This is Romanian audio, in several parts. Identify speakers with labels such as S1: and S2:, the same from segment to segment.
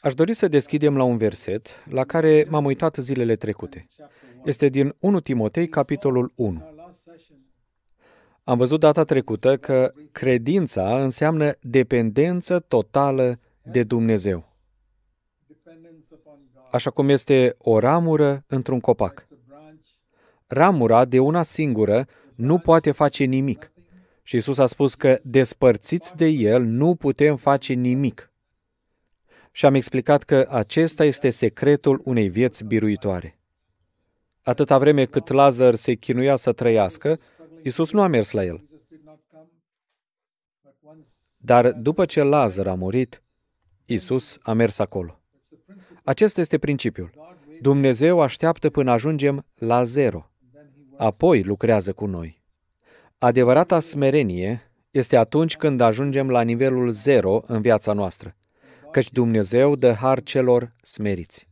S1: Aș dori să deschidem la un verset la care m-am uitat zilele trecute. Este din 1 Timotei, capitolul 1. Am văzut data trecută că credința înseamnă dependență totală de Dumnezeu. Așa cum este o ramură într-un copac. Ramura de una singură nu poate face nimic. Și Isus a spus că despărțiți de El nu putem face nimic. Și am explicat că acesta este secretul unei vieți biruitoare. Atâta vreme cât Lazar se chinuia să trăiască, Isus nu a mers la el. Dar după ce Lazar a murit, Isus a mers acolo. Acesta este principiul. Dumnezeu așteaptă până ajungem la zero. Apoi lucrează cu noi. Adevărata smerenie este atunci când ajungem la nivelul zero în viața noastră, căci Dumnezeu dă har celor smeriți.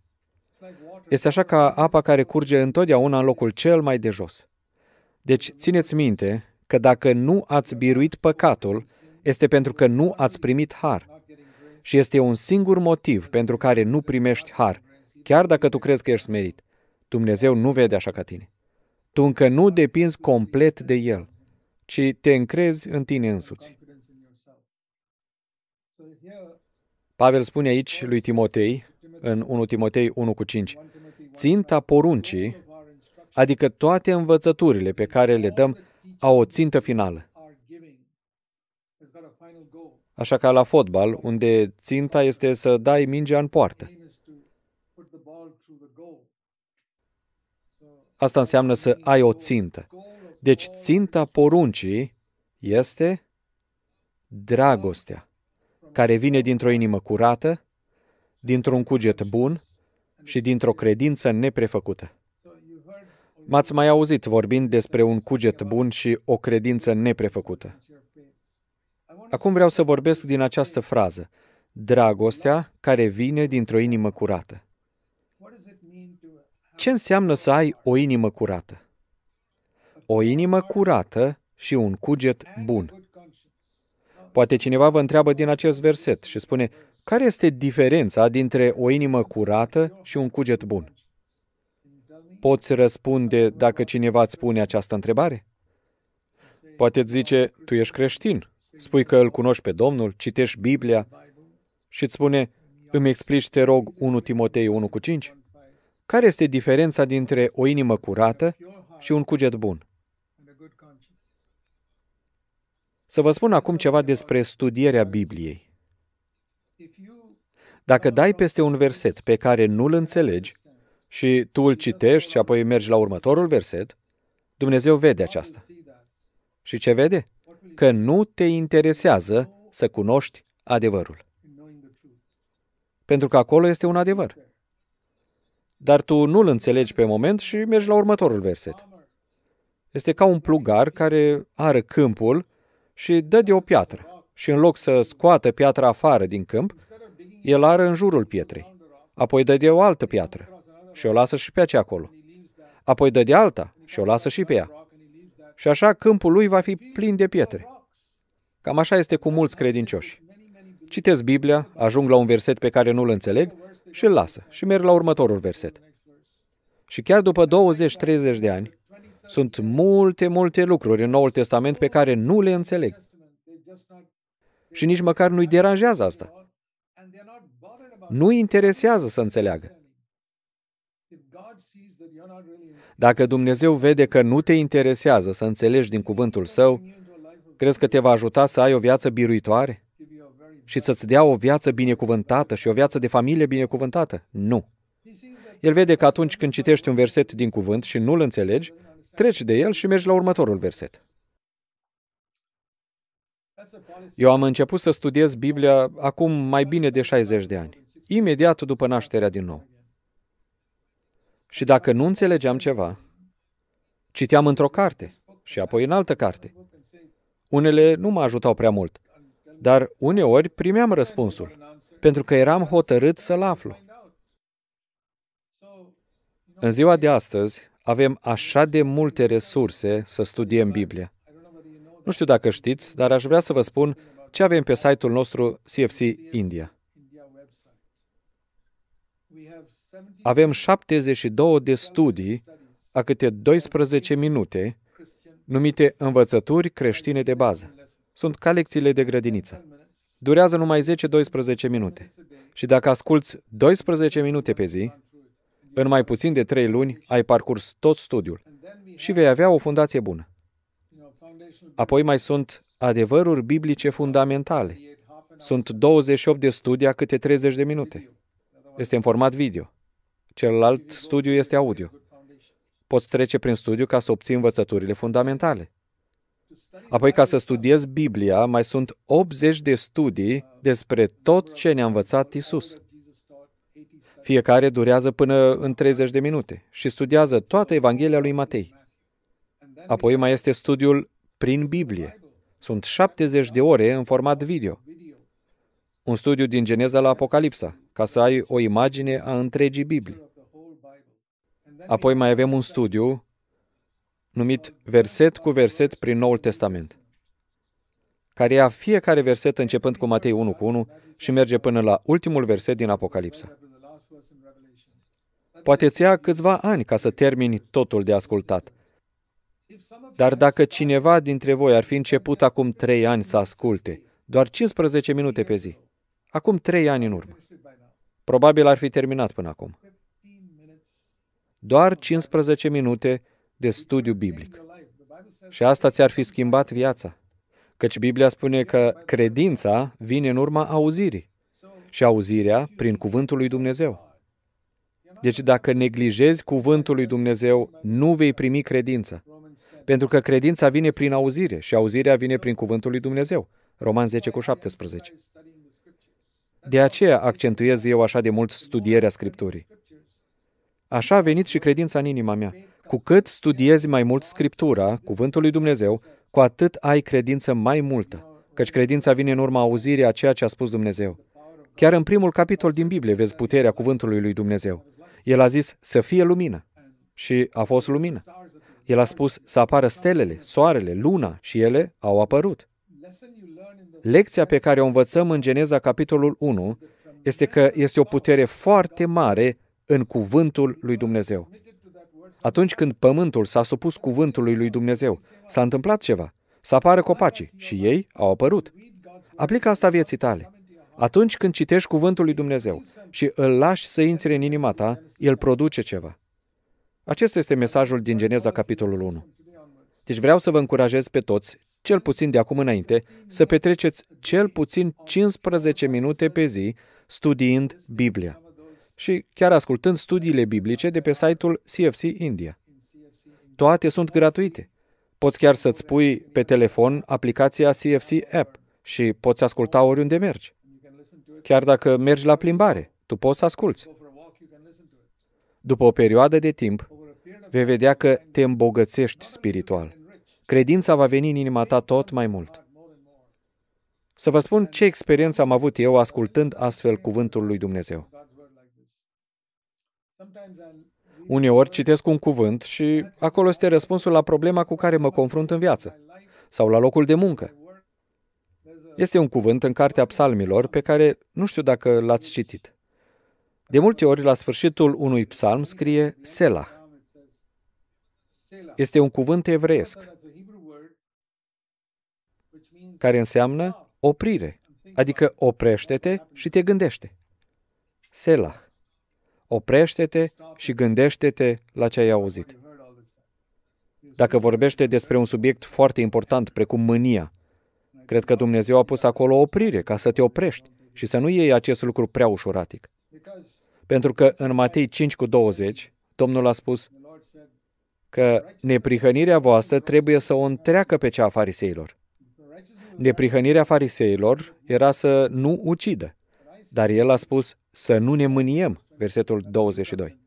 S1: Este așa ca apa care curge întotdeauna în locul cel mai de jos. Deci, țineți minte că dacă nu ați biruit păcatul, este pentru că nu ați primit har. Și este un singur motiv pentru care nu primești har, chiar dacă tu crezi că ești smerit. Dumnezeu nu vede așa ca tine. Tu încă nu depinzi complet de El ci te încrezi în tine însuți. Pavel spune aici lui Timotei, în 1 Timotei 1 cu 5, ținta poruncii, adică toate învățăturile pe care le dăm, au o țintă finală. Așa ca la fotbal, unde ținta este să dai mingea în poartă. Asta înseamnă să ai o țintă. Deci ținta poruncii este dragostea, care vine dintr-o inimă curată, dintr-un cuget bun și dintr-o credință neprefăcută. M-ați mai auzit vorbind despre un cuget bun și o credință neprefăcută. Acum vreau să vorbesc din această frază, dragostea care vine dintr-o inimă curată. Ce înseamnă să ai o inimă curată? o inimă curată și un cuget bun. Poate cineva vă întreabă din acest verset și spune, care este diferența dintre o inimă curată și un cuget bun? Poți răspunde dacă cineva îți pune această întrebare? Poate îți zice, tu ești creștin, spui că îl cunoști pe Domnul, citești Biblia și îți spune, îmi explici, te rog, 1 Timotei 1 cu 5? Care este diferența dintre o inimă curată și un cuget bun? Să vă spun acum ceva despre studierea Bibliei. Dacă dai peste un verset pe care nu-l înțelegi și tu îl citești și apoi mergi la următorul verset, Dumnezeu vede aceasta. Și ce vede? Că nu te interesează să cunoști adevărul. Pentru că acolo este un adevăr. Dar tu nu-l înțelegi pe moment și mergi la următorul verset. Este ca un plugar care are câmpul și dă de o piatră. Și în loc să scoată piatra afară din câmp, el are în jurul pietrei. Apoi dă de o altă piatră și o lasă și pe aceea acolo. Apoi dă de alta și o lasă și pe ea. Și așa câmpul lui va fi plin de pietre. Cam așa este cu mulți credincioși. Citesc Biblia, ajung la un verset pe care nu-l înțeleg și îl lasă și merg la următorul verset. Și chiar după 20-30 de ani, sunt multe, multe lucruri în Noul Testament pe care nu le înțeleg. Și nici măcar nu-i deranjează asta. Nu-i interesează să înțeleagă. Dacă Dumnezeu vede că nu te interesează să înțelegi din cuvântul Său, crezi că te va ajuta să ai o viață biruitoare? Și să-ți dea o viață binecuvântată și o viață de familie binecuvântată? Nu. El vede că atunci când citești un verset din cuvânt și nu-l înțelegi, Treci de el și mergi la următorul verset. Eu am început să studiez Biblia acum mai bine de 60 de ani, imediat după nașterea din nou. Și dacă nu înțelegeam ceva, citeam într-o carte și apoi în altă carte. Unele nu mă ajutau prea mult, dar uneori primeam răspunsul, pentru că eram hotărât să-l aflu. În ziua de astăzi, avem așa de multe resurse să studiem Biblia. Nu știu dacă știți, dar aș vrea să vă spun ce avem pe site-ul nostru CFC India. Avem 72 de studii a câte 12 minute, numite învățături creștine de bază. Sunt ca lecțiile de grădiniță. Durează numai 10-12 minute. Și dacă asculți 12 minute pe zi, în mai puțin de trei luni ai parcurs tot studiul și vei avea o fundație bună. Apoi mai sunt adevăruri biblice fundamentale. Sunt 28 de studii câte 30 de minute. Este în format video. Celălalt studiu este audio. Poți trece prin studiu ca să obții învățăturile fundamentale. Apoi, ca să studiez Biblia, mai sunt 80 de studii despre tot ce ne-a învățat Isus. Fiecare durează până în 30 de minute și studiază toată Evanghelia lui Matei. Apoi mai este studiul prin Biblie. Sunt 70 de ore în format video. Un studiu din Geneza la Apocalipsa, ca să ai o imagine a întregii Biblii. Apoi mai avem un studiu numit verset cu verset prin Noul Testament, care ia fiecare verset începând cu Matei 1 cu 1 și merge până la ultimul verset din Apocalipsa. Poate îți ia câțiva ani ca să termini totul de ascultat. Dar dacă cineva dintre voi ar fi început acum trei ani să asculte, doar 15 minute pe zi, acum trei ani în urmă, probabil ar fi terminat până acum. Doar 15 minute de studiu biblic. Și asta ți-ar fi schimbat viața. Căci Biblia spune că credința vine în urma auzirii și auzirea prin cuvântul lui Dumnezeu. Deci dacă neglijezi cuvântul lui Dumnezeu, nu vei primi credință. Pentru că credința vine prin auzire și auzirea vine prin cuvântul lui Dumnezeu. Roman 10 cu 17. De aceea accentuez eu așa de mult studierea Scripturii. Așa a venit și credința în inima mea. Cu cât studiezi mai mult Scriptura, cuvântul lui Dumnezeu, cu atât ai credință mai multă, căci credința vine în urma auzirii a ceea ce a spus Dumnezeu. Chiar în primul capitol din Biblie vezi puterea cuvântului lui Dumnezeu. El a zis să fie lumină și a fost lumină. El a spus să apară stelele, soarele, luna și ele au apărut. Lecția pe care o învățăm în Geneza capitolul 1 este că este o putere foarte mare în cuvântul lui Dumnezeu. Atunci când pământul s-a supus cuvântului lui Dumnezeu, s-a întâmplat ceva. Să apară copacii și ei au apărut. Aplică asta vieții tale. Atunci când citești cuvântul lui Dumnezeu și îl lași să intre în inima ta, el produce ceva. Acesta este mesajul din Geneza, capitolul 1. Deci vreau să vă încurajez pe toți, cel puțin de acum înainte, să petreceți cel puțin 15 minute pe zi studiind Biblia și chiar ascultând studiile biblice de pe site-ul CFC India. Toate sunt gratuite. Poți chiar să-ți pui pe telefon aplicația CFC App și poți asculta oriunde mergi. Chiar dacă mergi la plimbare, tu poți să asculți. După o perioadă de timp, vei vedea că te îmbogățești spiritual. Credința va veni în inima ta tot mai mult. Să vă spun ce experiență am avut eu ascultând astfel cuvântul lui Dumnezeu. Uneori citesc un cuvânt și acolo este răspunsul la problema cu care mă confrunt în viață sau la locul de muncă este un cuvânt în cartea psalmilor pe care nu știu dacă l-ați citit. De multe ori, la sfârșitul unui psalm scrie Selah. Este un cuvânt evreiesc care înseamnă oprire, adică oprește-te și te gândește. Selah. Oprește-te și gândește-te la ce ai auzit. Dacă vorbește despre un subiect foarte important, precum mânia, Cred că Dumnezeu a pus acolo oprire ca să te oprești și să nu iei acest lucru prea ușuratic. Pentru că în Matei 5 cu 20, Domnul a spus că neprihănirea voastră trebuie să o întreacă pe cea a fariseilor. Neprihănirea fariseilor era să nu ucidă, dar el a spus să nu ne mâniem, versetul 22.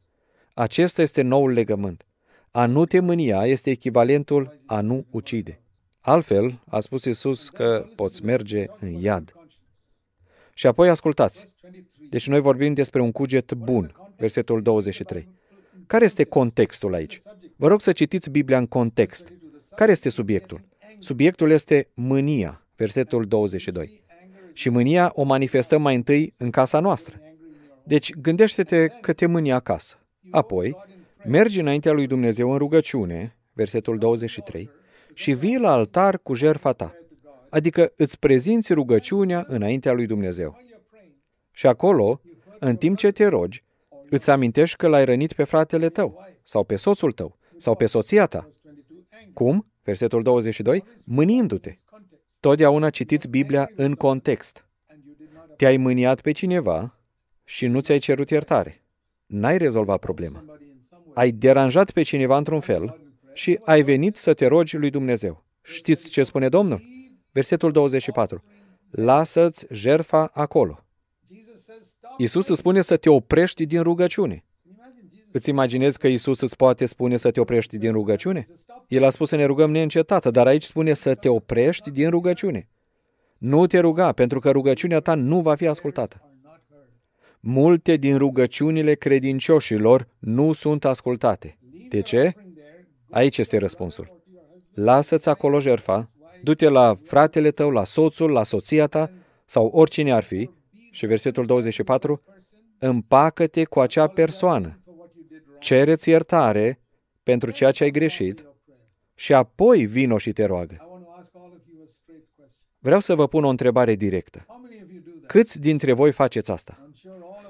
S1: Acesta este noul legământ. A nu te mânia este echivalentul a nu ucide. Altfel, a spus Isus că poți merge în iad. Și apoi ascultați. Deci noi vorbim despre un cuget bun, versetul 23. Care este contextul aici? Vă rog să citiți Biblia în context. Care este subiectul? Subiectul este mânia, versetul 22. Și mânia o manifestăm mai întâi în casa noastră. Deci gândește-te că te mâni acasă. Apoi, mergi înaintea lui Dumnezeu în rugăciune, versetul 23, și vii la altar cu jertfa ta. Adică îți prezinți rugăciunea înaintea lui Dumnezeu. Și acolo, în timp ce te rogi, îți amintești că l-ai rănit pe fratele tău, sau pe soțul tău, sau pe soția ta. Cum? Versetul 22, mânindu-te. Totdeauna citiți Biblia în context. Te-ai mâniat pe cineva și nu ți-ai cerut iertare. N-ai rezolvat problema. Ai deranjat pe cineva într-un fel și ai venit să te rogi lui Dumnezeu. Știți ce spune Domnul? Versetul 24. Lasă-ți jerfa acolo. Isus îți spune să te oprești din rugăciune. Îți imaginezi că Isus îți poate spune să te oprești din rugăciune? El a spus să ne rugăm neîncetată, dar aici spune să te oprești din rugăciune. Nu te ruga, pentru că rugăciunea ta nu va fi ascultată. Multe din rugăciunile credincioșilor nu sunt ascultate. De ce? Aici este răspunsul. Lasă-ți acolo jerfa, du-te la fratele tău, la soțul, la soția ta sau oricine ar fi. Și versetul 24, împacă-te cu acea persoană, cereți iertare pentru ceea ce ai greșit și apoi vino și te roagă. Vreau să vă pun o întrebare directă. Câți dintre voi faceți asta?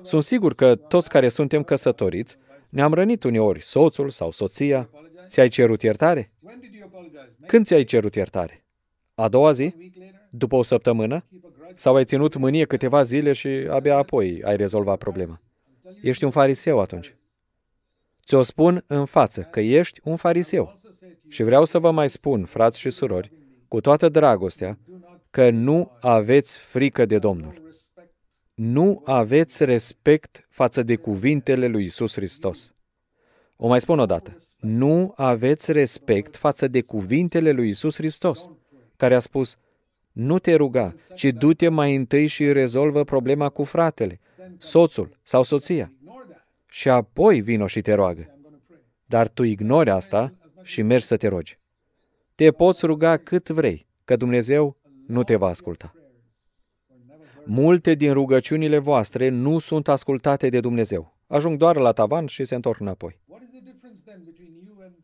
S1: Sunt sigur că toți care suntem căsătoriți ne-am rănit uneori soțul sau soția Ți-ai cerut iertare? Când ți-ai cerut iertare? A doua zi? După o săptămână? Sau ai ținut mânie câteva zile și abia apoi ai rezolvat problema? Ești un fariseu atunci. Ți-o spun în față că ești un fariseu. Și vreau să vă mai spun, frați și surori, cu toată dragostea, că nu aveți frică de Domnul. Nu aveți respect față de cuvintele lui Isus Hristos. O mai spun o dată. Nu aveți respect față de cuvintele lui Isus Hristos, care a spus, nu te ruga, ci du-te mai întâi și rezolvă problema cu fratele, soțul sau soția. Și apoi vino și te roagă. Dar tu ignori asta și mergi să te rogi. Te poți ruga cât vrei, că Dumnezeu nu te va asculta. Multe din rugăciunile voastre nu sunt ascultate de Dumnezeu. Ajung doar la tavan și se întorc înapoi.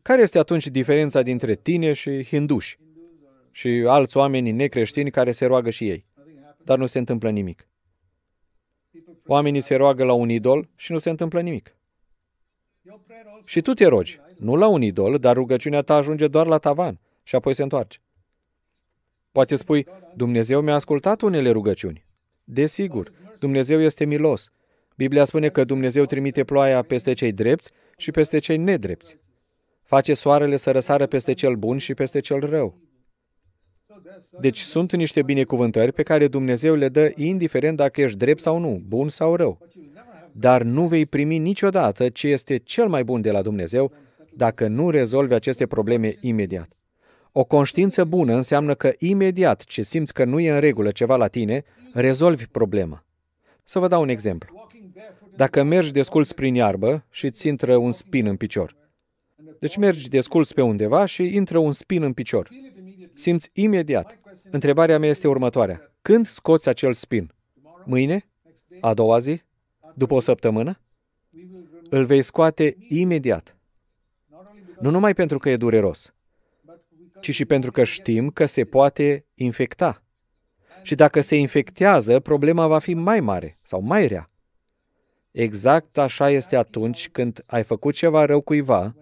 S1: Care este atunci diferența dintre tine și hinduși și alți oameni necreștini care se roagă și ei, dar nu se întâmplă nimic? Oamenii se roagă la un idol și nu se întâmplă nimic. Și tu te rogi, nu la un idol, dar rugăciunea ta ajunge doar la tavan și apoi se întoarce. Poate spui, Dumnezeu mi-a ascultat unele rugăciuni. Desigur, Dumnezeu este milos. Biblia spune că Dumnezeu trimite ploaia peste cei drepți și peste cei nedrepți. Face soarele să răsară peste cel bun și peste cel rău. Deci sunt niște binecuvântări pe care Dumnezeu le dă indiferent dacă ești drept sau nu, bun sau rău. Dar nu vei primi niciodată ce este cel mai bun de la Dumnezeu dacă nu rezolvi aceste probleme imediat. O conștiință bună înseamnă că imediat ce simți că nu e în regulă ceva la tine, rezolvi problema. Să vă dau un exemplu. Dacă mergi desculți prin iarbă și îți intră un spin în picior. Deci mergi desculți pe undeva și intră un spin în picior. Simți imediat. Întrebarea mea este următoarea. Când scoți acel spin? Mâine? A doua zi? După o săptămână? Îl vei scoate imediat. Nu numai pentru că e dureros, ci și pentru că știm că se poate infecta. Și dacă se infectează, problema va fi mai mare sau mai rea. Exact așa este atunci când ai făcut ceva rău cuiva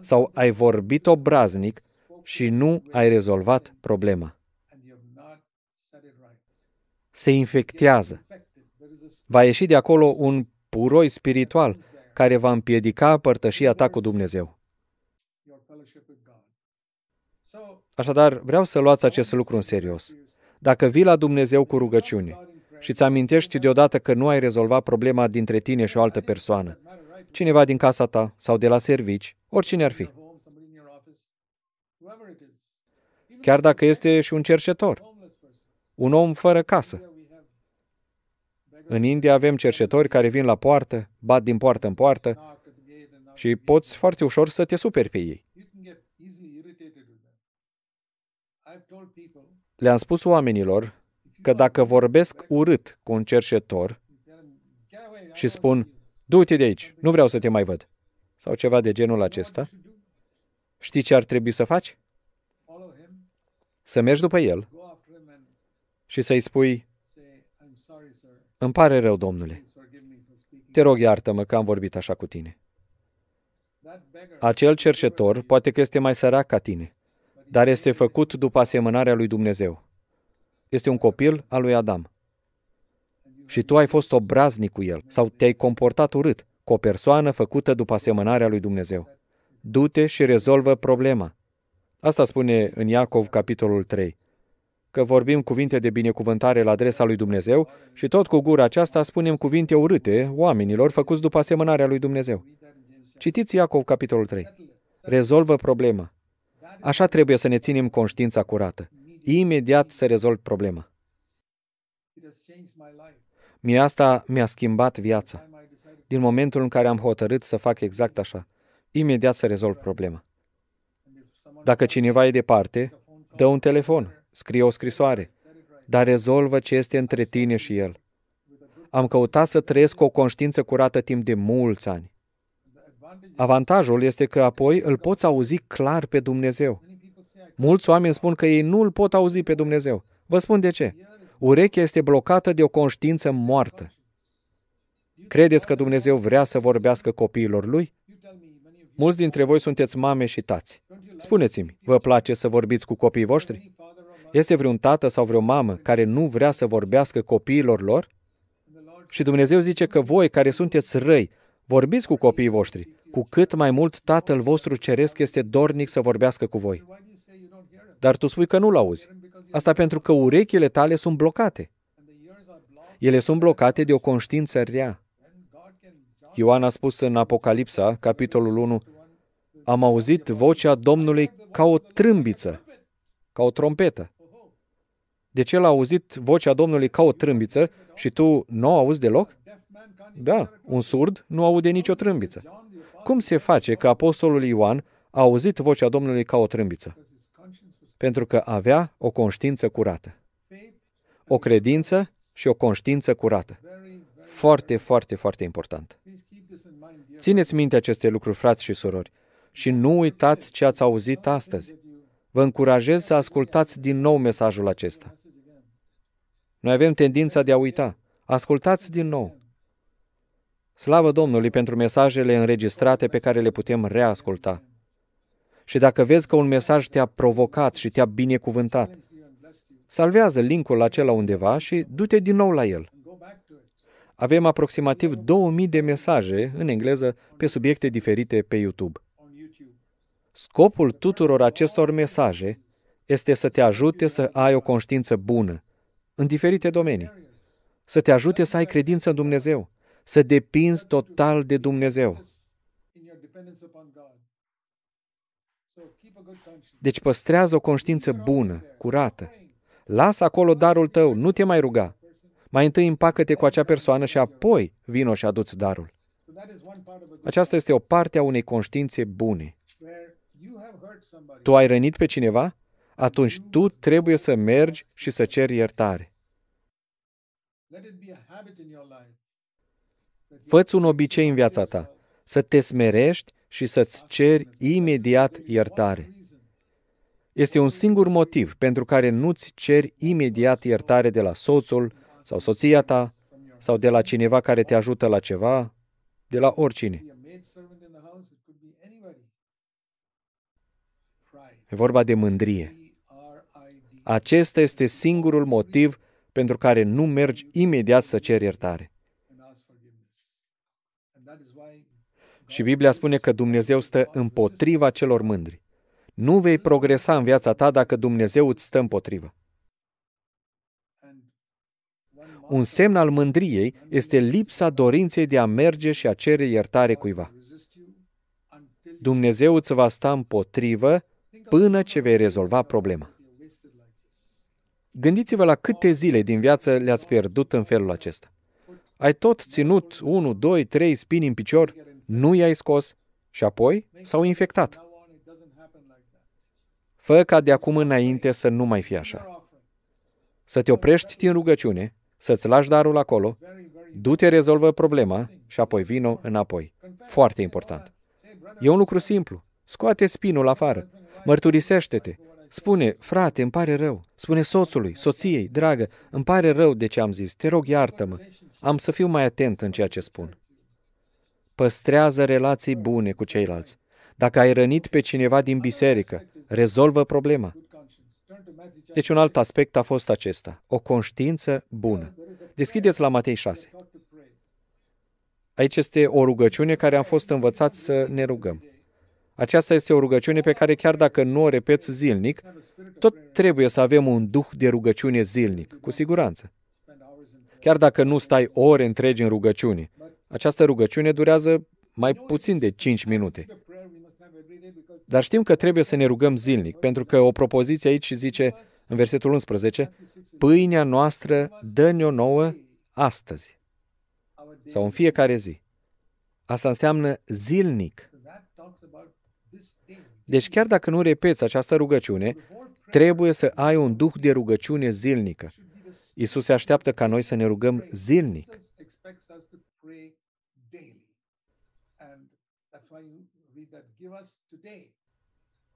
S1: sau ai vorbit obraznic și nu ai rezolvat problema. Se infectează. Va ieși de acolo un puroi spiritual care va împiedica părtășia ta cu Dumnezeu. Așadar, vreau să luați acest lucru în serios. Dacă vii la Dumnezeu cu rugăciune și îți amintești deodată că nu ai rezolvat problema dintre tine și o altă persoană. Cineva din casa ta sau de la servici, oricine ar fi. Chiar dacă este și un cercetor, un om fără casă. În India avem cercetori care vin la poartă, bat din poartă în poartă și poți foarte ușor să te superi pe ei. Le-am spus oamenilor că dacă vorbesc urât cu un cerșetor și spun, du-te de aici, nu vreau să te mai văd, sau ceva de genul acesta, știi ce ar trebui să faci? Să mergi după el și să-i spui, îmi pare rău, domnule, te rog iartă-mă că am vorbit așa cu tine. Acel cerșetor poate că este mai sărac ca tine, dar este făcut după asemănarea lui Dumnezeu este un copil al lui Adam. Și tu ai fost obraznic cu el sau te-ai comportat urât cu o persoană făcută după asemănarea lui Dumnezeu. Du-te și rezolvă problema. Asta spune în Iacov, capitolul 3, că vorbim cuvinte de binecuvântare la adresa lui Dumnezeu și tot cu gura aceasta spunem cuvinte urâte oamenilor făcuți după asemănarea lui Dumnezeu. Citiți Iacov, capitolul 3. Rezolvă problema. Așa trebuie să ne ținem conștiința curată imediat să rezolvi problema. Mie asta mi-a schimbat viața. Din momentul în care am hotărât să fac exact așa, imediat să rezolv problema. Dacă cineva e departe, dă un telefon, scrie o scrisoare, dar rezolvă ce este între tine și el. Am căutat să trăiesc cu o conștiință curată timp de mulți ani. Avantajul este că apoi îl poți auzi clar pe Dumnezeu. Mulți oameni spun că ei nu îl pot auzi pe Dumnezeu. Vă spun de ce. Urechea este blocată de o conștiință moartă. Credeți că Dumnezeu vrea să vorbească copiilor lui? Mulți dintre voi sunteți mame și tați. Spuneți-mi, vă place să vorbiți cu copiii voștri? Este vreun tată sau vreo mamă care nu vrea să vorbească copiilor lor? Și Dumnezeu zice că voi, care sunteți răi, vorbiți cu copiii voștri, cu cât mai mult Tatăl vostru Ceresc este dornic să vorbească cu voi. Dar tu spui că nu-l auzi. Asta pentru că urechile tale sunt blocate. Ele sunt blocate de o conștiință rea. Ioan a spus în Apocalipsa, capitolul 1, am auzit vocea Domnului ca o trâmbiță, ca o trompetă. De Deci l a auzit vocea Domnului ca o trâmbiță și tu nu o auzi deloc? Da, un surd nu aude nicio trâmbiță. Cum se face că apostolul Ioan a auzit vocea Domnului ca o trâmbiță? pentru că avea o conștiință curată. O credință și o conștiință curată. Foarte, foarte, foarte important. Țineți minte aceste lucruri, frați și surori, și nu uitați ce ați auzit astăzi. Vă încurajez să ascultați din nou mesajul acesta. Noi avem tendința de a uita. Ascultați din nou. Slavă Domnului pentru mesajele înregistrate pe care le putem reasculta. Și dacă vezi că un mesaj te-a provocat și te-a binecuvântat, salvează linkul acela undeva și du-te din nou la el. Avem aproximativ 2000 de mesaje în engleză pe subiecte diferite pe YouTube. Scopul tuturor acestor mesaje este să te ajute să ai o conștiință bună în diferite domenii, să te ajute să ai credință în Dumnezeu, să depinzi total de Dumnezeu. Deci păstrează o conștiință bună, curată. Lasă acolo darul tău, nu te mai ruga. Mai întâi împacă-te cu acea persoană și apoi vino și aduți darul. Aceasta este o parte a unei conștiințe bune. Tu ai rănit pe cineva? Atunci tu trebuie să mergi și să ceri iertare. Făți un obicei în viața ta, să te smerești și să-ți ceri imediat iertare. Este un singur motiv pentru care nu-ți ceri imediat iertare de la soțul sau soția ta sau de la cineva care te ajută la ceva, de la oricine. E vorba de mândrie. Acesta este singurul motiv pentru care nu mergi imediat să ceri iertare. Și Biblia spune că Dumnezeu stă împotriva celor mândri. Nu vei progresa în viața ta dacă Dumnezeu îți stă împotrivă. Un semn al mândriei este lipsa dorinței de a merge și a cere iertare cuiva. Dumnezeu îți va sta împotrivă până ce vei rezolva problema. Gândiți-vă la câte zile din viață le-ați pierdut în felul acesta. Ai tot ținut 1, 2, 3 spini în picior nu i-ai scos și apoi s-au infectat. Fă ca de acum înainte să nu mai fie așa. Să te oprești din rugăciune, să-ți lași darul acolo, du-te, rezolvă problema și apoi vino înapoi. Foarte important. E un lucru simplu. Scoate spinul afară. Mărturisește-te. Spune, frate, îmi pare rău. Spune soțului, soției, dragă, îmi pare rău de ce am zis. Te rog, iartă-mă. Am să fiu mai atent în ceea ce spun păstrează relații bune cu ceilalți. Dacă ai rănit pe cineva din biserică, rezolvă problema. Deci un alt aspect a fost acesta, o conștiință bună. Deschideți la Matei 6. Aici este o rugăciune care am fost învățați să ne rugăm. Aceasta este o rugăciune pe care chiar dacă nu o repeți zilnic, tot trebuie să avem un duh de rugăciune zilnic, cu siguranță. Chiar dacă nu stai ore întregi în rugăciune, această rugăciune durează mai puțin de 5 minute. Dar știm că trebuie să ne rugăm zilnic, pentru că o propoziție aici zice, în versetul 11, Pâinea noastră dă-ne-o nouă astăzi, sau în fiecare zi. Asta înseamnă zilnic. Deci chiar dacă nu repeți această rugăciune, trebuie să ai un duh de rugăciune zilnică. Isus se așteaptă ca noi să ne rugăm zilnic.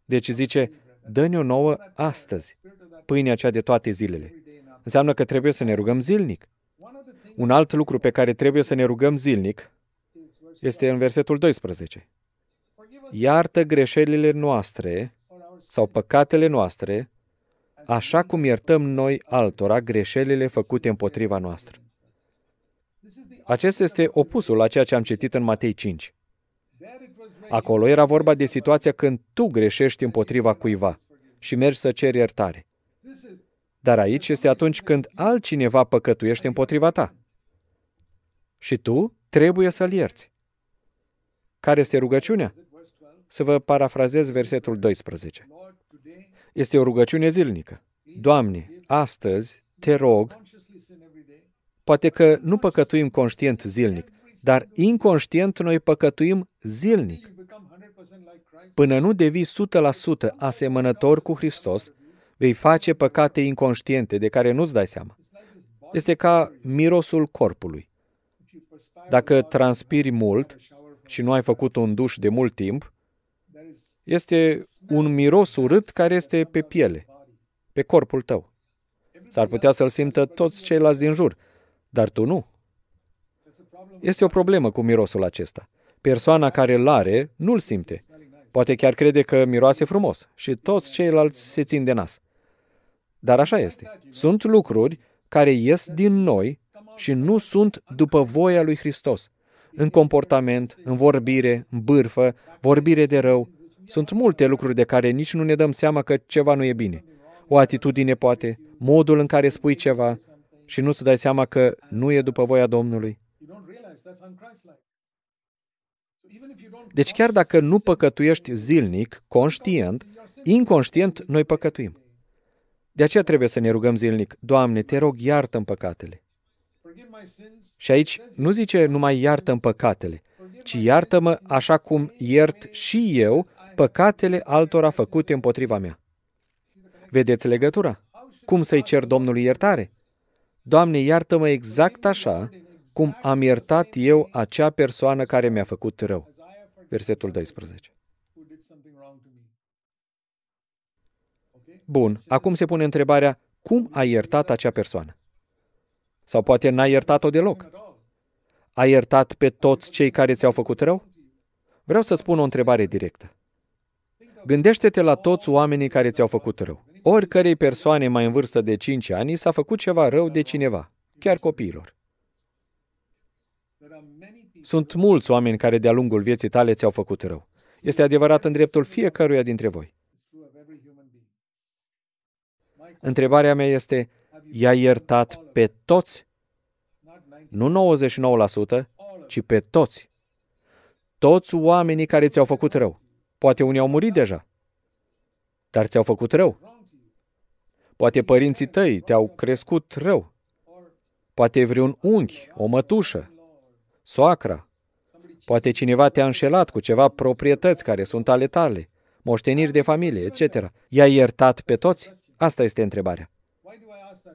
S1: Deci zice, dă-ne o nouă astăzi, pâinea cea de toate zilele. Înseamnă că trebuie să ne rugăm zilnic. Un alt lucru pe care trebuie să ne rugăm zilnic este în versetul 12. Iartă greșelile noastre sau păcatele noastre, așa cum iertăm noi altora greșelile făcute împotriva noastră. Acesta este opusul la ceea ce am citit în Matei 5. Acolo era vorba de situația când tu greșești împotriva cuiva și mergi să ceri iertare. Dar aici este atunci când altcineva păcătuiește împotriva ta. Și tu trebuie să-l ierți. Care este rugăciunea? Să vă parafrazez versetul 12. Este o rugăciune zilnică. Doamne, astăzi te rog, poate că nu păcătuim conștient zilnic, dar inconștient noi păcătuim zilnic. Până nu devii 100% asemănător cu Hristos, vei face păcate inconștiente de care nu-ți dai seama. Este ca mirosul corpului. Dacă transpiri mult și nu ai făcut un duș de mult timp, este un miros urât care este pe piele, pe corpul tău. S-ar putea să-l simtă toți ceilalți din jur, dar tu nu. Este o problemă cu mirosul acesta. Persoana care îl are nu-l simte. Poate chiar crede că miroase frumos și toți ceilalți se țin de nas. Dar așa este. Sunt lucruri care ies din noi și nu sunt după voia lui Hristos. În comportament, în vorbire, în bârfă, vorbire de rău. Sunt multe lucruri de care nici nu ne dăm seama că ceva nu e bine. O atitudine poate, modul în care spui ceva și nu-ți dai seama că nu e după voia Domnului. Deci chiar dacă nu păcătuiești zilnic, conștient, inconștient, noi păcătuim. De aceea trebuie să ne rugăm zilnic, Doamne, te rog, iartă-mi păcatele. Și aici nu zice numai iartă în păcatele, ci iartă-mă așa cum iert și eu păcatele altora făcute împotriva mea. Vedeți legătura? Cum să-i cer Domnului iertare? Doamne, iartă-mă exact așa cum am iertat eu acea persoană care mi-a făcut rău. Versetul 12. Bun, acum se pune întrebarea, cum ai iertat acea persoană? Sau poate n-ai iertat-o deloc. Ai iertat pe toți cei care ți-au făcut rău? Vreau să spun o întrebare directă. Gândește-te la toți oamenii care ți-au făcut rău. Oricărei persoane mai în vârstă de 5 ani s-a făcut ceva rău de cineva, chiar copiilor. Sunt mulți oameni care de-a lungul vieții tale ți-au făcut rău. Este adevărat în dreptul fiecăruia dintre voi. Întrebarea mea este, i-a iertat pe toți? Nu 99%, ci pe toți. Toți oamenii care ți-au făcut rău. Poate unii au murit deja, dar ți-au făcut rău. Poate părinții tăi te-au crescut rău. Poate vreun unchi, o mătușă, soacra. Poate cineva te-a înșelat cu ceva proprietăți care sunt ale tale, moșteniri de familie, etc. i a iertat pe toți? Asta este întrebarea.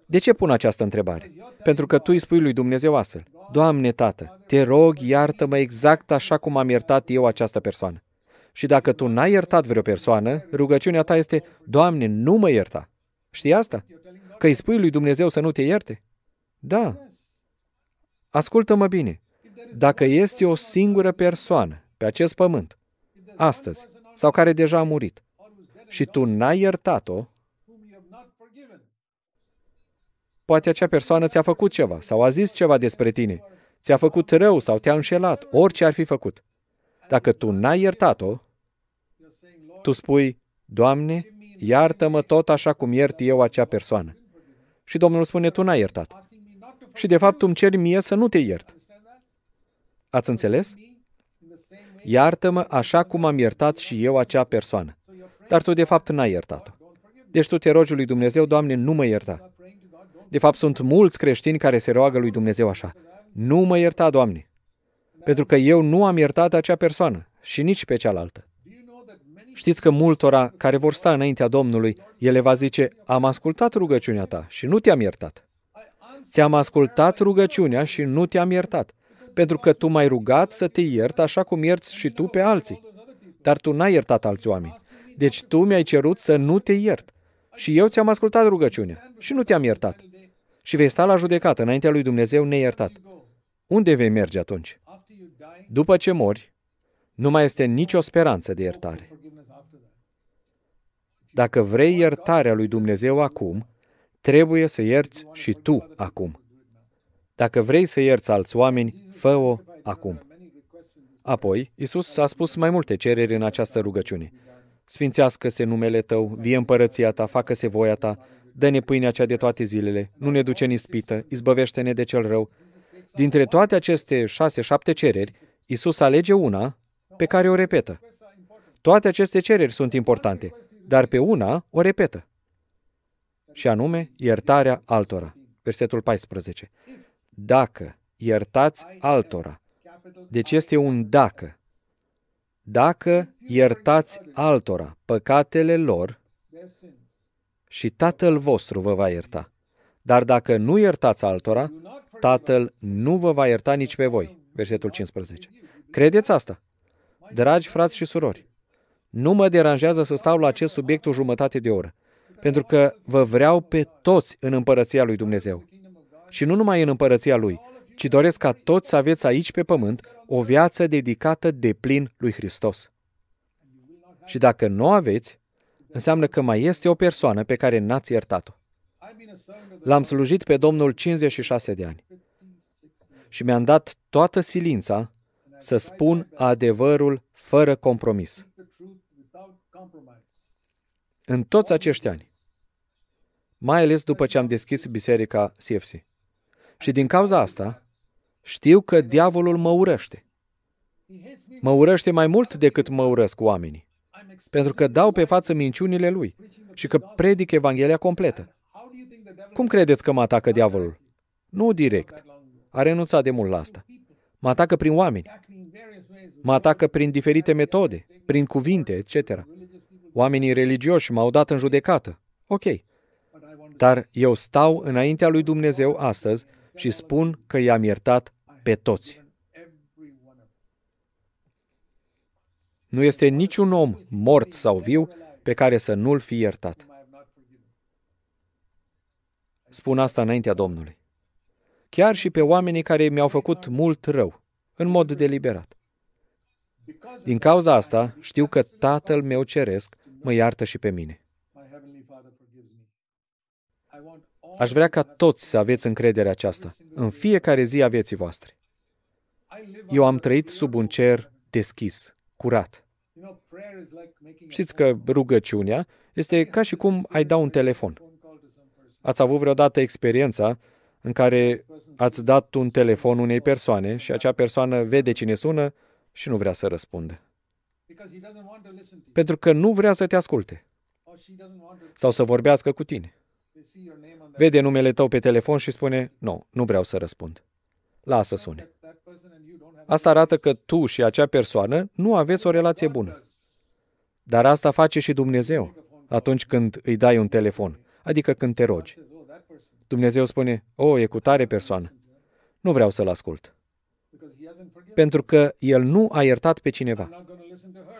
S1: De ce pun această întrebare? Pentru că tu îi spui lui Dumnezeu astfel. Doamne, Tată, te rog, iartă-mă exact așa cum am iertat eu această persoană. Și dacă tu n-ai iertat vreo persoană, rugăciunea ta este, Doamne, nu mă ierta. Știi asta? Că îi spui lui Dumnezeu să nu te ierte? Da. Ascultă-mă bine dacă este o singură persoană pe acest pământ, astăzi, sau care deja a murit, și tu n-ai iertat-o, poate acea persoană ți-a făcut ceva sau a zis ceva despre tine, ți-a făcut rău sau te-a înșelat, orice ar fi făcut. Dacă tu n-ai iertat-o, tu spui, Doamne, iartă-mă tot așa cum iert eu acea persoană. Și Domnul spune, tu n-ai iertat. Și de fapt tu îmi ceri mie să nu te iert. Ați înțeles? Iartă-mă așa cum am iertat și eu acea persoană. Dar tu, de fapt, n-ai iertat-o. Deci tu te rogi lui Dumnezeu, Doamne, nu mă ierta. De fapt, sunt mulți creștini care se roagă lui Dumnezeu așa. Nu mă ierta, Doamne, pentru că eu nu am iertat acea persoană și nici pe cealaltă. Știți că multora care vor sta înaintea Domnului, ele va zice, am ascultat rugăciunea ta și nu te-am iertat. Ți-am ascultat rugăciunea și nu te-am iertat pentru că tu m-ai rugat să te iert așa cum ierți și tu pe alții. Dar tu n-ai iertat alți oameni. Deci tu mi-ai cerut să nu te iert. Și eu ți-am ascultat rugăciunea și nu te-am iertat. Și vei sta la judecată înaintea lui Dumnezeu neiertat. Unde vei merge atunci? După ce mori, nu mai este nicio speranță de iertare. Dacă vrei iertarea lui Dumnezeu acum, trebuie să ierți și tu acum. Dacă vrei să ierți alți oameni, fă-o acum. Apoi, Isus a spus mai multe cereri în această rugăciune. Sfințească-se numele Tău, vie împărăția Ta, facă-se voia Ta, dă-ne pâinea cea de toate zilele, nu ne duce în ispită, izbăvește-ne de cel rău. Dintre toate aceste șase-șapte cereri, Isus alege una pe care o repetă. Toate aceste cereri sunt importante, dar pe una o repetă. Și anume, iertarea altora. Versetul 14 dacă iertați altora. Deci este un dacă. Dacă iertați altora păcatele lor, și Tatăl vostru vă va ierta. Dar dacă nu iertați altora, Tatăl nu vă va ierta nici pe voi. Versetul 15. Credeți asta? Dragi frați și surori, nu mă deranjează să stau la acest subiect o jumătate de oră, pentru că vă vreau pe toți în împărăția lui Dumnezeu și nu numai în împărăția Lui, ci doresc ca toți să aveți aici pe pământ o viață dedicată de plin lui Hristos. Și dacă nu o aveți, înseamnă că mai este o persoană pe care n-ați iertat-o. L-am slujit pe Domnul 56 de ani și mi-am dat toată silința să spun adevărul fără compromis. În toți acești ani, mai ales după ce am deschis biserica CFC. Și din cauza asta, știu că diavolul mă urăște. Mă urăște mai mult decât mă urăsc oamenii, pentru că dau pe față minciunile lui și că predic Evanghelia completă. Cum credeți că mă atacă diavolul? Nu direct. A renunțat de mult la asta. Mă atacă prin oameni. Mă atacă prin diferite metode, prin cuvinte, etc. Oamenii religioși m-au dat în judecată. Ok. Dar eu stau înaintea lui Dumnezeu astăzi și spun că i-am iertat pe toți. Nu este niciun om mort sau viu pe care să nu-l fi iertat. Spun asta înaintea Domnului. Chiar și pe oamenii care mi-au făcut mult rău, în mod deliberat. Din cauza asta, știu că Tatăl meu Ceresc mă iartă și pe mine. Aș vrea ca toți să aveți încredere aceasta, în fiecare zi a vieții voastre. Eu am trăit sub un cer deschis, curat. Știți că rugăciunea este ca și cum ai da un telefon. Ați avut vreodată experiența în care ați dat un telefon unei persoane și acea persoană vede cine sună și nu vrea să răspundă. Pentru că nu vrea să te asculte sau să vorbească cu tine vede numele tău pe telefon și spune, nu, nu vreau să răspund. Lasă sune. Asta arată că tu și acea persoană nu aveți o relație bună. Dar asta face și Dumnezeu atunci când îi dai un telefon, adică când te rogi. Dumnezeu spune, o, oh, e cu tare persoană. Nu vreau să-l ascult. Pentru că el nu a iertat pe cineva.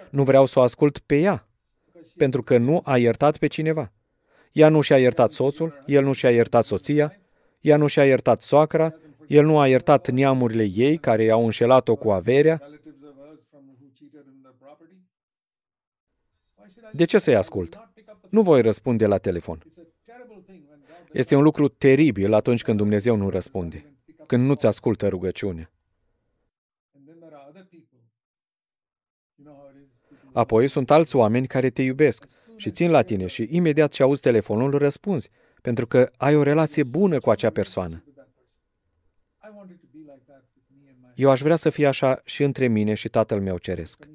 S1: Nu vreau să o ascult pe ea, pentru că nu a iertat pe cineva. Ea nu și-a iertat soțul, el nu și-a iertat soția, ea nu și-a iertat soacra, el nu a iertat neamurile ei care i-au înșelat-o cu averea. De ce să-i ascult? Nu voi răspunde la telefon. Este un lucru teribil atunci când Dumnezeu nu răspunde, când nu-ți ascultă rugăciunea. Apoi sunt alți oameni care te iubesc, și țin la tine și imediat ce auzi telefonul răspunzi, pentru că ai o relație bună cu acea persoană. Eu aș vrea să fie așa și între mine și tatăl meu ceresc.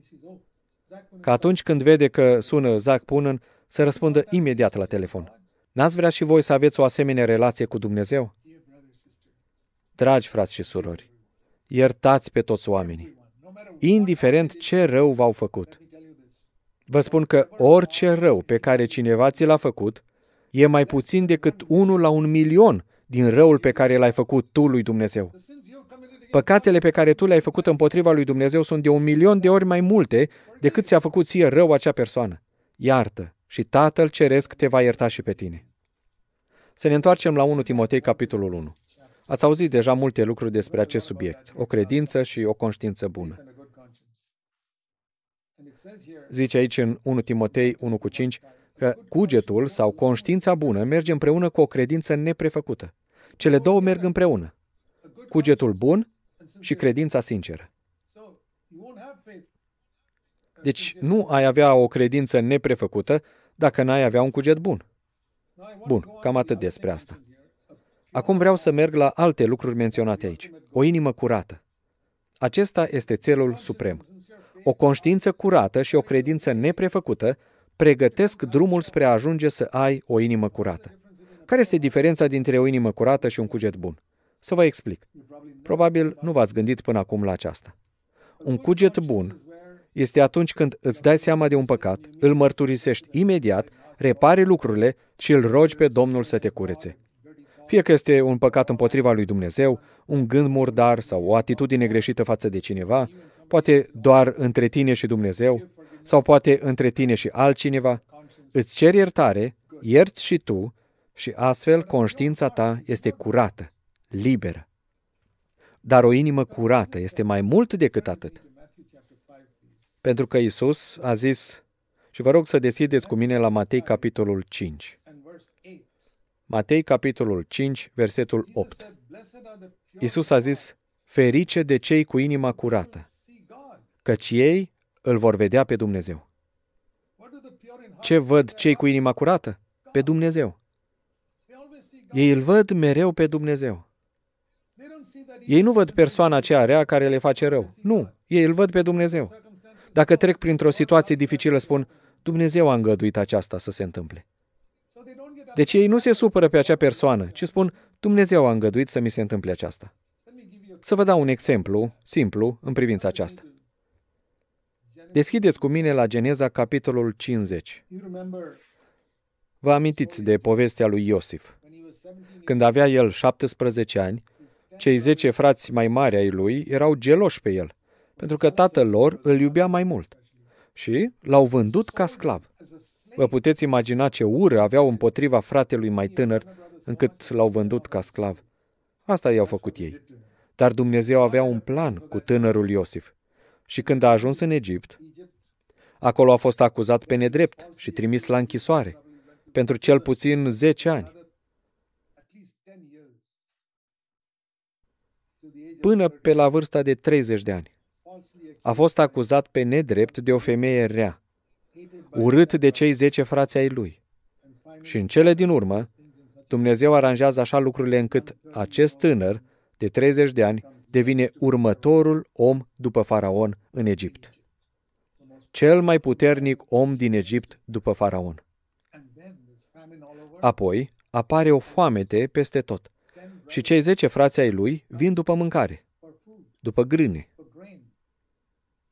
S1: Ca atunci când vede că sună Zac Punan, să răspundă imediat la telefon. N-ați vrea și voi să aveți o asemenea relație cu Dumnezeu? Dragi frați și surori, iertați pe toți oamenii, indiferent ce rău v-au făcut. Vă spun că orice rău pe care cineva ți l-a făcut e mai puțin decât unul la un milion din răul pe care l-ai făcut tu lui Dumnezeu. Păcatele pe care tu le-ai făcut împotriva lui Dumnezeu sunt de un milion de ori mai multe decât ți-a făcut ție rău acea persoană. Iartă și Tatăl Ceresc te va ierta și pe tine. Să ne întoarcem la 1 Timotei, capitolul 1. Ați auzit deja multe lucruri despre acest subiect, o credință și o conștiință bună. Zice aici în 1 Timotei 1 cu 5 că cugetul sau conștiința bună merge împreună cu o credință neprefăcută. Cele două merg împreună. Cugetul bun și credința sinceră. Deci nu ai avea o credință neprefăcută dacă n-ai avea un cuget bun. Bun, cam atât despre asta. Acum vreau să merg la alte lucruri menționate aici. O inimă curată. Acesta este țelul suprem. O conștiință curată și o credință neprefăcută pregătesc drumul spre a ajunge să ai o inimă curată. Care este diferența dintre o inimă curată și un cuget bun? Să vă explic. Probabil nu v-ați gândit până acum la aceasta. Un cuget bun este atunci când îți dai seama de un păcat, îl mărturisești imediat, repari lucrurile și îl rogi pe Domnul să te curețe. Fie că este un păcat împotriva lui Dumnezeu, un gând murdar sau o atitudine greșită față de cineva, poate doar între tine și Dumnezeu, sau poate între tine și altcineva, îți ceri iertare, ierți și tu și astfel conștiința ta este curată, liberă. Dar o inimă curată este mai mult decât atât. Pentru că Isus a zis, și vă rog să deschideți cu mine la Matei capitolul 5. Matei capitolul 5, versetul 8. Isus a zis, ferice de cei cu inima curată, căci ei îl vor vedea pe Dumnezeu. Ce văd cei cu inima curată? Pe Dumnezeu. Ei îl văd mereu pe Dumnezeu. Ei nu văd persoana aceea rea care le face rău. Nu, ei îl văd pe Dumnezeu. Dacă trec printr-o situație dificilă, spun, Dumnezeu a îngăduit aceasta să se întâmple. Deci ei nu se supără pe acea persoană, ci spun, Dumnezeu a îngăduit să mi se întâmple aceasta. Să vă dau un exemplu simplu în privința aceasta. Deschideți cu mine la Geneza, capitolul 50. Vă amintiți de povestea lui Iosif. Când avea el 17 ani, cei 10 frați mai mari ai lui erau geloși pe el, pentru că tatăl lor îl iubea mai mult și l-au vândut ca sclav. Vă puteți imagina ce ură aveau împotriva fratelui mai tânăr, încât l-au vândut ca sclav. Asta i-au făcut ei. Dar Dumnezeu avea un plan cu tânărul Iosif. Și când a ajuns în Egipt, acolo a fost acuzat pe nedrept și trimis la închisoare pentru cel puțin 10 ani. Până pe la vârsta de 30 de ani. A fost acuzat pe nedrept de o femeie rea, urât de cei 10 frați ai lui. Și în cele din urmă, Dumnezeu aranjează așa lucrurile încât acest tânăr de 30 de ani devine următorul om după faraon în Egipt. Cel mai puternic om din Egipt după faraon. Apoi apare o foamete peste tot. Și cei zece frați ai lui vin după mâncare, după grâne.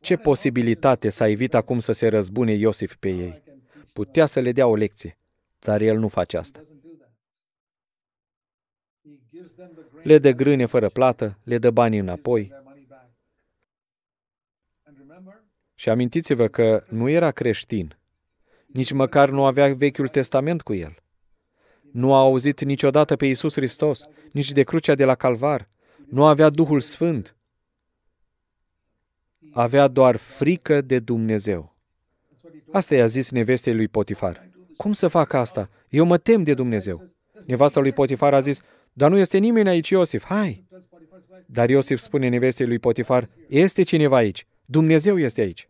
S1: Ce posibilitate s-a evit acum să se răzbune Iosif pe ei? Putea să le dea o lecție, dar el nu face asta le dă grâne fără plată, le dă banii înapoi. Și amintiți-vă că nu era creștin, nici măcar nu avea Vechiul Testament cu el. Nu a auzit niciodată pe Iisus Hristos, nici de crucea de la Calvar, nu avea Duhul Sfânt. Avea doar frică de Dumnezeu. Asta i-a zis nevestei lui Potifar. Cum să fac asta? Eu mă tem de Dumnezeu. Nevasta lui Potifar a zis, dar nu este nimeni aici, Iosif, hai! Dar Iosif spune nevestei lui Potifar, este cineva aici, Dumnezeu este aici.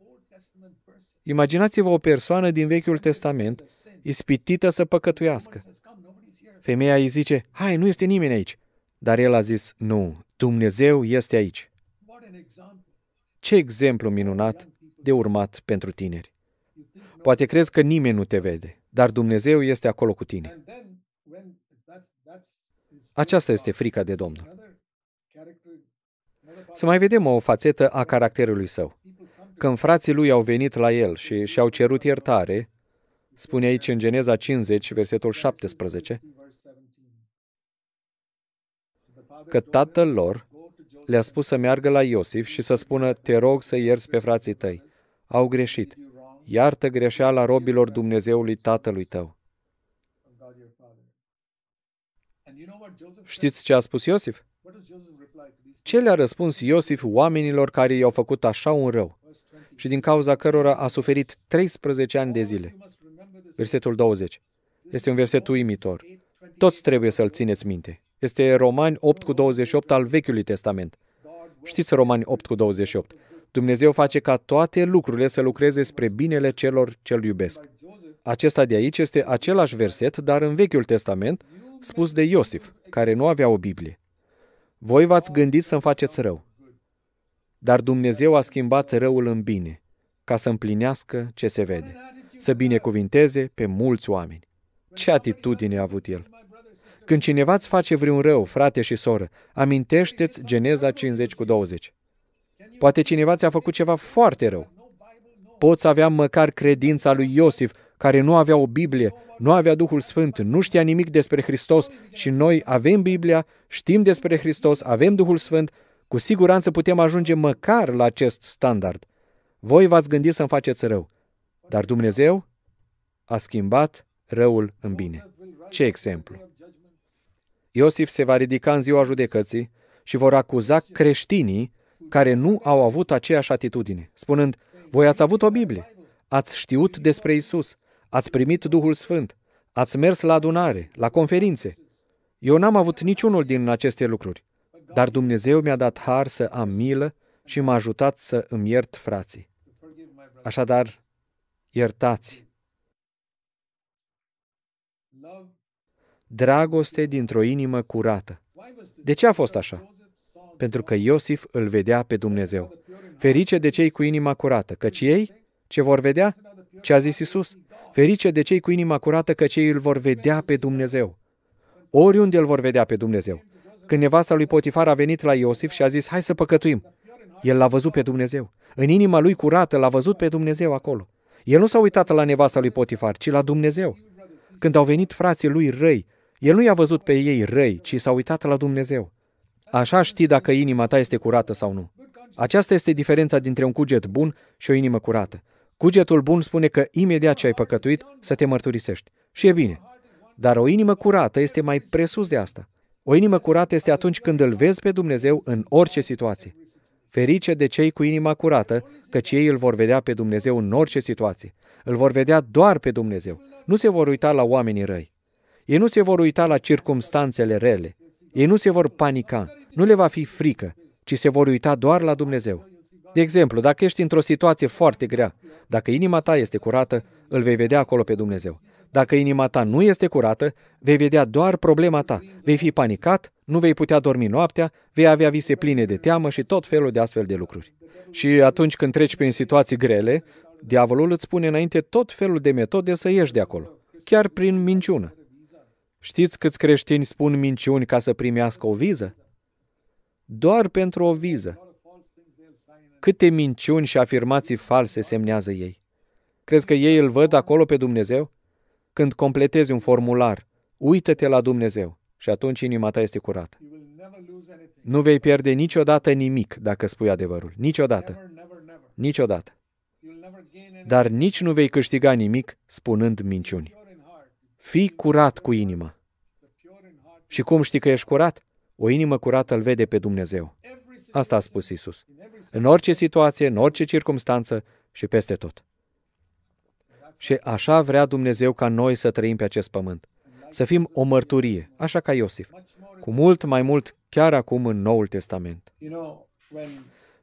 S1: Imaginați-vă o persoană din Vechiul Testament, ispitită să păcătuiască. Femeia îi zice, hai, nu este nimeni aici. Dar el a zis, nu, Dumnezeu este aici. Ce exemplu minunat de urmat pentru tineri. Poate crezi că nimeni nu te vede, dar Dumnezeu este acolo cu tine. Aceasta este frica de Domnul. Să mai vedem o fațetă a caracterului său. Când frații lui au venit la el și și-au cerut iertare, spune aici în Geneza 50, versetul 17, că tatăl lor le-a spus să meargă la Iosif și să spună, te rog să ierți pe frații tăi. Au greșit. Iartă greșeala robilor Dumnezeului tatălui tău. Știți ce a spus Iosif? Ce le-a răspuns Iosif oamenilor care i-au făcut așa un rău și din cauza cărora a suferit 13 ani de zile? Versetul 20. Este un verset uimitor. Toți trebuie să-l țineți minte. Este Romani 8 cu 28 al Vechiului Testament. Știți Romani 8 cu 28. Dumnezeu face ca toate lucrurile să lucreze spre binele celor ce-L iubesc. Acesta de aici este același verset, dar în Vechiul Testament, spus de Iosif, care nu avea o Biblie. Voi v-ați gândit să-mi faceți rău, dar Dumnezeu a schimbat răul în bine, ca să împlinească ce se vede, să binecuvinteze pe mulți oameni. Ce atitudine a avut el? Când cineva îți face vreun rău, frate și soră, amintește-ți Geneza 50 cu 20. Poate cineva ți-a făcut ceva foarte rău. Poți avea măcar credința lui Iosif, care nu avea o Biblie, nu avea Duhul Sfânt, nu știa nimic despre Hristos și noi avem Biblia, știm despre Hristos, avem Duhul Sfânt, cu siguranță putem ajunge măcar la acest standard. Voi v-ați gândit să-mi faceți rău, dar Dumnezeu a schimbat răul în bine. Ce exemplu! Iosif se va ridica în ziua judecății și vor acuza creștinii care nu au avut aceeași atitudine, spunând, voi ați avut o Biblie, ați știut despre Isus, ați primit Duhul Sfânt, ați mers la adunare, la conferințe. Eu n-am avut niciunul din aceste lucruri, dar Dumnezeu mi-a dat har să am milă și m-a ajutat să îmi iert frații. Așadar, iertați. Dragoste dintr-o inimă curată. De ce a fost așa? Pentru că Iosif îl vedea pe Dumnezeu. Ferice de cei cu inima curată, căci ei ce vor vedea? Ce a zis Isus? Ferice de cei cu inima curată că cei îl vor vedea pe Dumnezeu. Oriunde îl vor vedea pe Dumnezeu. Când nevasta lui Potifar a venit la Iosif și a zis, hai să păcătuim, el l-a văzut pe Dumnezeu. În inima lui curată l-a văzut pe Dumnezeu acolo. El nu s-a uitat la nevasta lui Potifar, ci la Dumnezeu. Când au venit frații lui răi, el nu i-a văzut pe ei răi, ci s-a uitat la Dumnezeu. Așa știi dacă inima ta este curată sau nu. Aceasta este diferența dintre un cuget bun și o inimă curată. Cugetul bun spune că imediat ce ai păcătuit, să te mărturisești. Și e bine. Dar o inimă curată este mai presus de asta. O inimă curată este atunci când îl vezi pe Dumnezeu în orice situație. Ferice de cei cu inima curată, căci ei îl vor vedea pe Dumnezeu în orice situație. Îl vor vedea doar pe Dumnezeu. Nu se vor uita la oamenii răi. Ei nu se vor uita la circumstanțele rele. Ei nu se vor panica, nu le va fi frică, ci se vor uita doar la Dumnezeu. De exemplu, dacă ești într-o situație foarte grea, dacă inima ta este curată, îl vei vedea acolo pe Dumnezeu. Dacă inima ta nu este curată, vei vedea doar problema ta. Vei fi panicat, nu vei putea dormi noaptea, vei avea vise pline de teamă și tot felul de astfel de lucruri. Și atunci când treci prin situații grele, diavolul îți spune înainte tot felul de metode să ieși de acolo, chiar prin minciună. Știți câți creștini spun minciuni ca să primească o viză? Doar pentru o viză. Câte minciuni și afirmații false semnează ei? Crezi că ei îl văd acolo pe Dumnezeu? Când completezi un formular, uită-te la Dumnezeu și atunci inima ta este curată. Nu vei pierde niciodată nimic dacă spui adevărul. Niciodată. Niciodată. Dar nici nu vei câștiga nimic spunând minciuni. Fii curat cu inima. Și cum știi că ești curat? O inimă curată îl vede pe Dumnezeu. Asta a spus Isus. În orice situație, în orice circumstanță și peste tot. Și așa vrea Dumnezeu ca noi să trăim pe acest pământ. Să fim o mărturie, așa ca Iosif. Cu mult mai mult chiar acum în Noul Testament.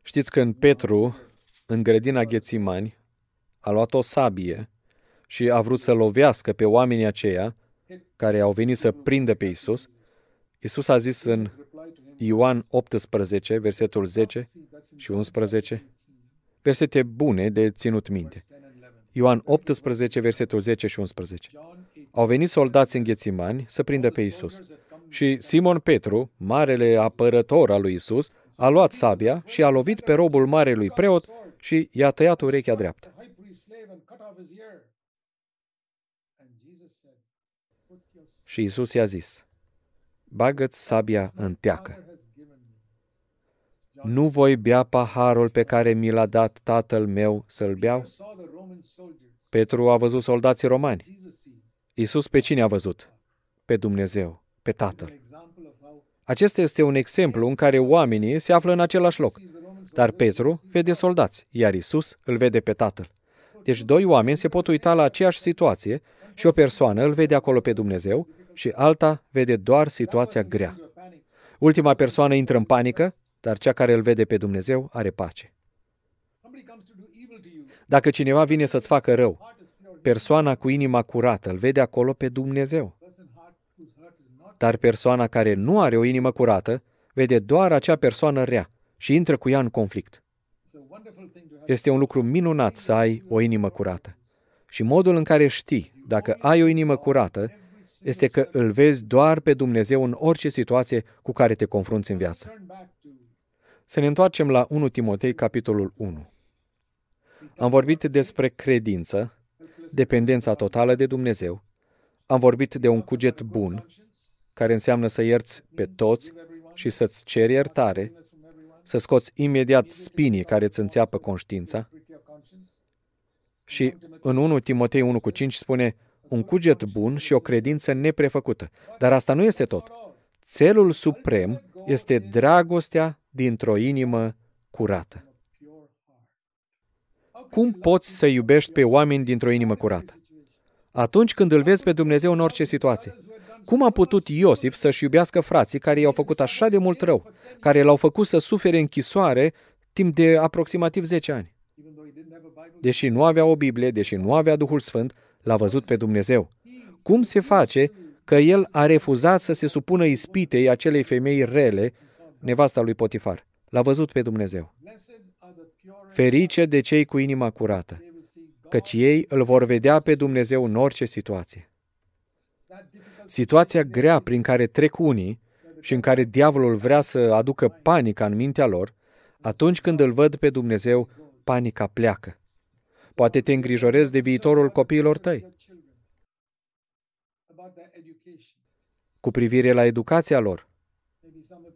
S1: Știți când Petru, în grădina Ghețimani, a luat o sabie și a vrut să lovească pe oamenii aceia care au venit să prindă pe Isus, Isus a zis în Ioan 18, versetul 10 și 11, versete bune de ținut minte. Ioan 18, versetul 10 și 11. Au venit soldați înghețimani să prindă pe Isus. Și Simon Petru, marele apărător al lui Isus, a luat sabia și a lovit pe robul marelui preot și i-a tăiat urechea dreaptă. Și Isus i-a zis, bagă-ți sabia în teacă. Nu voi bea paharul pe care mi l-a dat tatăl meu să-l beau? Petru a văzut soldații romani. Iisus pe cine a văzut? Pe Dumnezeu, pe Tatăl. Acesta este un exemplu în care oamenii se află în același loc. Dar Petru vede soldați, iar Isus îl vede pe Tatăl. Deci doi oameni se pot uita la aceeași situație și o persoană îl vede acolo pe Dumnezeu, și alta vede doar situația grea. Ultima persoană intră în panică, dar cea care îl vede pe Dumnezeu are pace. Dacă cineva vine să-ți facă rău, persoana cu inima curată îl vede acolo pe Dumnezeu. Dar persoana care nu are o inimă curată vede doar acea persoană rea și intră cu ea în conflict. Este un lucru minunat să ai o inimă curată. Și modul în care știi dacă ai o inimă curată este că îl vezi doar pe Dumnezeu în orice situație cu care te confrunți în viață. Să ne întoarcem la 1 Timotei, capitolul 1. Am vorbit despre credință, dependența totală de Dumnezeu, am vorbit de un cuget bun, care înseamnă să ierți pe toți și să-ți ceri iertare, să scoți imediat spinii care îți înțeapă conștiința. Și în 1 Timotei 1 cu 5 spune, un cuget bun și o credință neprefăcută. Dar asta nu este tot. Țelul suprem este dragostea dintr-o inimă curată. Cum poți să iubești pe oameni dintr-o inimă curată? Atunci când îl vezi pe Dumnezeu în orice situație. Cum a putut Iosif să-și iubească frații care i-au făcut așa de mult rău, care l-au făcut să sufere închisoare timp de aproximativ 10 ani? Deși nu avea o Biblie, deși nu avea Duhul Sfânt, l-a văzut pe Dumnezeu. Cum se face că el a refuzat să se supună ispitei acelei femei rele, nevasta lui Potifar? L-a văzut pe Dumnezeu. Ferice de cei cu inima curată, căci ei îl vor vedea pe Dumnezeu în orice situație. Situația grea prin care trec unii și în care diavolul vrea să aducă panica în mintea lor, atunci când îl văd pe Dumnezeu, panica pleacă. Poate te îngrijorezi de viitorul copiilor tăi. Cu privire la educația lor.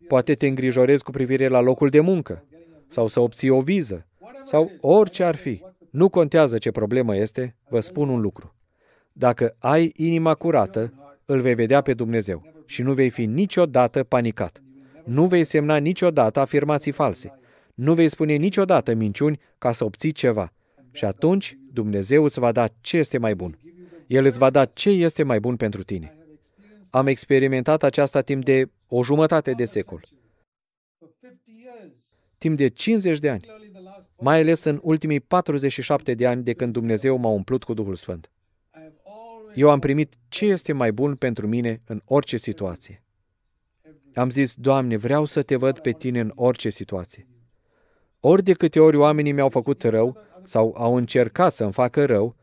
S1: Poate te îngrijorezi cu privire la locul de muncă sau să obții o viză sau orice ar fi. Nu contează ce problemă este, vă spun un lucru. Dacă ai inima curată, îl vei vedea pe Dumnezeu și nu vei fi niciodată panicat. Nu vei semna niciodată afirmații false. Nu vei spune niciodată minciuni ca să obții ceva. Și atunci Dumnezeu îți va da ce este mai bun. El îți va da ce este mai bun pentru tine. Am experimentat aceasta timp de o jumătate de secol. Timp de 50 de ani. Mai ales în ultimii 47 de ani de când Dumnezeu m-a umplut cu Duhul Sfânt. Eu am primit ce este mai bun pentru mine în orice situație. Am zis, Doamne, vreau să te văd pe tine în orice situație. Ori de câte ori oamenii mi-au făcut rău, sau au încercat să-mi facă rău,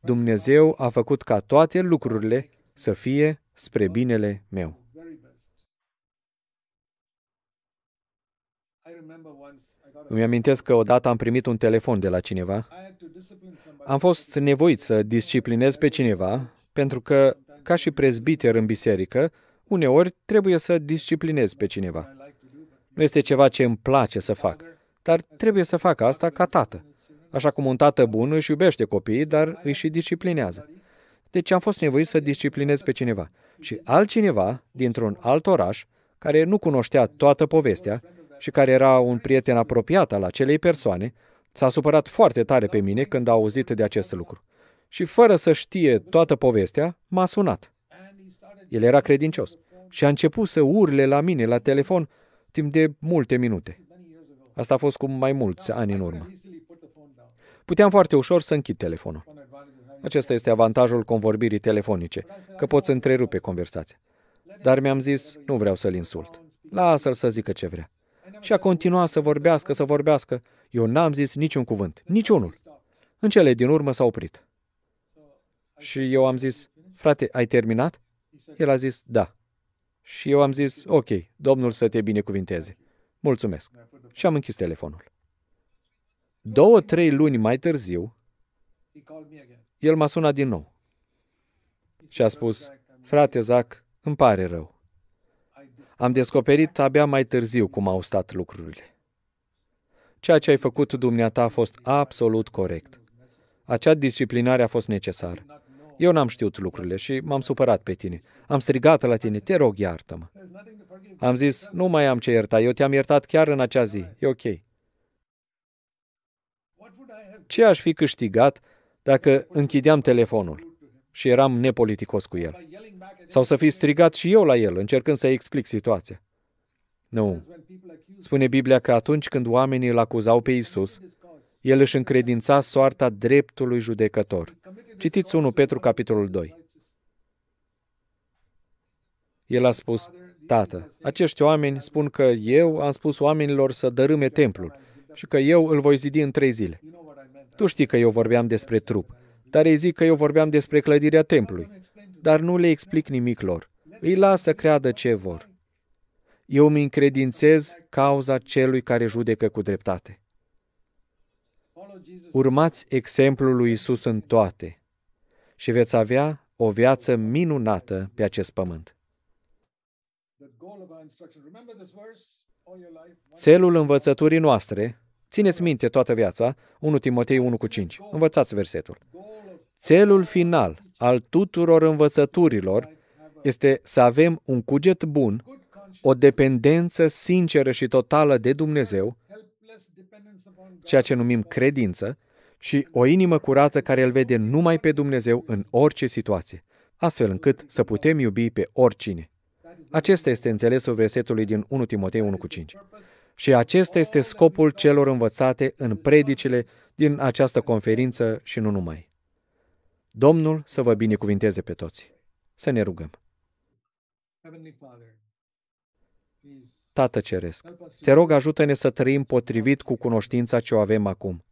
S1: Dumnezeu a făcut ca toate lucrurile să fie spre binele meu. Îmi amintesc că odată am primit un telefon de la cineva. Am fost nevoit să disciplinez pe cineva, pentru că, ca și prezbiter în biserică, uneori trebuie să disciplinez pe cineva. Nu este ceva ce îmi place să fac, dar trebuie să fac asta ca tată. Așa cum un tată bun își iubește copiii, dar îi și disciplinează. Deci am fost nevoit să disciplinez pe cineva. Și altcineva, dintr-un alt oraș, care nu cunoștea toată povestea și care era un prieten apropiat al acelei persoane, s-a supărat foarte tare pe mine când a auzit de acest lucru. Și fără să știe toată povestea, m-a sunat. El era credincios și a început să urle la mine la telefon timp de multe minute. Asta a fost cu mai mulți ani în urmă. Puteam foarte ușor să închid telefonul. Acesta este avantajul convorbirii telefonice, că poți întrerupe conversația. Dar mi-am zis, nu vreau să-l insult. Lasă-l să zică ce vrea. Și a continuat să vorbească, să vorbească. Eu n-am zis niciun cuvânt, niciunul. În cele din urmă s-a oprit. Și eu am zis, frate, ai terminat? El a zis, da. Și eu am zis, ok, Domnul să te binecuvinteze. Mulțumesc. Și am închis telefonul. Două, trei luni mai târziu, el m-a sunat din nou și a spus, frate Zac, îmi pare rău. Am descoperit abia mai târziu cum au stat lucrurile. Ceea ce ai făcut dumneata a fost absolut corect. Acea disciplinare a fost necesară. Eu n-am știut lucrurile și m-am supărat pe tine. Am strigat la tine, te rog, iartă-mă. Am zis, nu mai am ce ierta, eu te-am iertat chiar în acea zi, e ok. Ce aș fi câștigat dacă închideam telefonul și eram nepoliticos cu el? Sau să fi strigat și eu la el, încercând să explic situația. Nu. Spune Biblia că atunci când oamenii îl acuzau pe Isus, el își încredința soarta dreptului judecător. Citiți 1 Petru, capitolul 2. El a spus, Tată, acești oameni spun că eu am spus oamenilor să dărâme templul și că eu îl voi zidi în trei zile. Tu știi că eu vorbeam despre trup, dar ei zic că eu vorbeam despre clădirea templului, dar nu le explic nimic lor. Îi las să creadă ce vor. Eu îmi încredințez cauza celui care judecă cu dreptate. Urmați exemplul lui Isus în toate și veți avea o viață minunată pe acest pământ. Țelul învățăturii noastre Țineți minte toată viața, 1 Timotei 1 cu 5. Învățați versetul. Țelul final al tuturor învățăturilor este să avem un cuget bun, o dependență sinceră și totală de Dumnezeu, ceea ce numim credință, și o inimă curată care îl vede numai pe Dumnezeu în orice situație, astfel încât să putem iubi pe oricine. Acesta este înțelesul versetului din 1 Timotei 1 cu 5. Și acesta este scopul celor învățate în predicile din această conferință și nu numai. Domnul să vă binecuvinteze pe toți. Să ne rugăm. Tată Ceresc, te rog ajută-ne să trăim potrivit cu cunoștința ce o avem acum.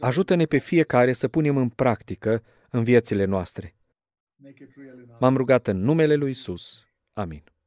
S1: Ajută-ne pe fiecare să punem în practică în viețile noastre. M-am rugat în numele lui Isus. Amin.